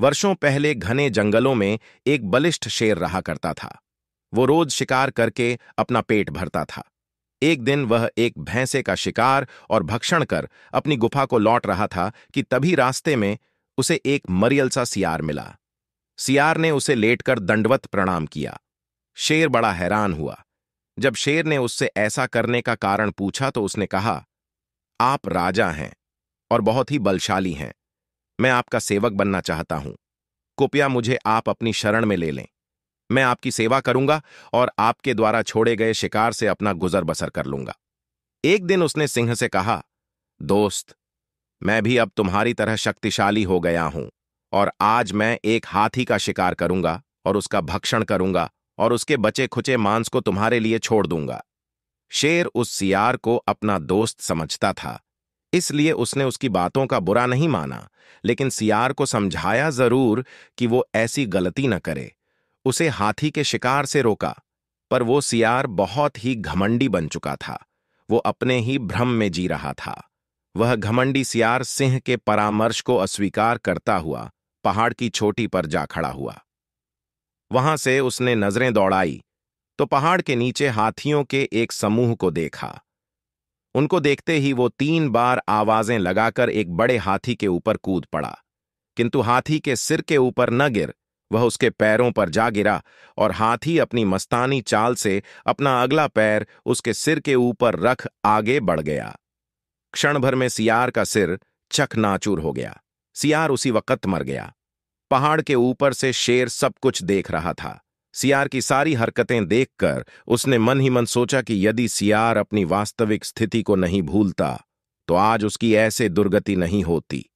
वर्षों पहले घने जंगलों में एक बलिष्ठ शेर रहा करता था वो रोज शिकार करके अपना पेट भरता था एक दिन वह एक भैंसे का शिकार और भक्षण कर अपनी गुफा को लौट रहा था कि तभी रास्ते में उसे एक मरियल सा सियार मिला सियार ने उसे लेटकर दंडवत प्रणाम किया शेर बड़ा हैरान हुआ जब शेर ने उससे ऐसा करने का कारण पूछा तो उसने कहा आप राजा हैं और बहुत ही बलशाली हैं मैं आपका सेवक बनना चाहता हूं कृपया मुझे आप अपनी शरण में ले लें मैं आपकी सेवा करूंगा और आपके द्वारा छोड़े गए शिकार से अपना गुजर बसर कर लूंगा एक दिन उसने सिंह से कहा दोस्त मैं भी अब तुम्हारी तरह शक्तिशाली हो गया हूं और आज मैं एक हाथी का शिकार करूंगा और उसका भक्षण करूंगा और उसके बचे खुचे मांस को तुम्हारे लिए छोड़ दूंगा शेर उस सियार को अपना दोस्त समझता था इसलिए उसने उसकी बातों का बुरा नहीं माना लेकिन सियार को समझाया जरूर कि वो ऐसी गलती न करे उसे हाथी के शिकार से रोका पर वो सियार बहुत ही घमंडी बन चुका था वो अपने ही भ्रम में जी रहा था वह घमंडी सियार सिंह के परामर्श को अस्वीकार करता हुआ पहाड़ की चोटी पर जा खड़ा हुआ वहां से उसने नजरें दौड़ाई तो पहाड़ के नीचे हाथियों के एक समूह को देखा उनको देखते ही वो तीन बार आवाजें लगाकर एक बड़े हाथी के ऊपर कूद पड़ा किंतु हाथी के सिर के ऊपर न गिर वह उसके पैरों पर जा गिरा और हाथी अपनी मस्तानी चाल से अपना अगला पैर उसके सिर के ऊपर रख आगे बढ़ गया क्षण भर में सियार का सिर चकनाचूर हो गया सियार उसी वक्त मर गया पहाड़ के ऊपर से शेर सब कुछ देख रहा था सियार की सारी हरकतें देखकर उसने मन ही मन सोचा कि यदि सियार अपनी वास्तविक स्थिति को नहीं भूलता तो आज उसकी ऐसे दुर्गति नहीं होती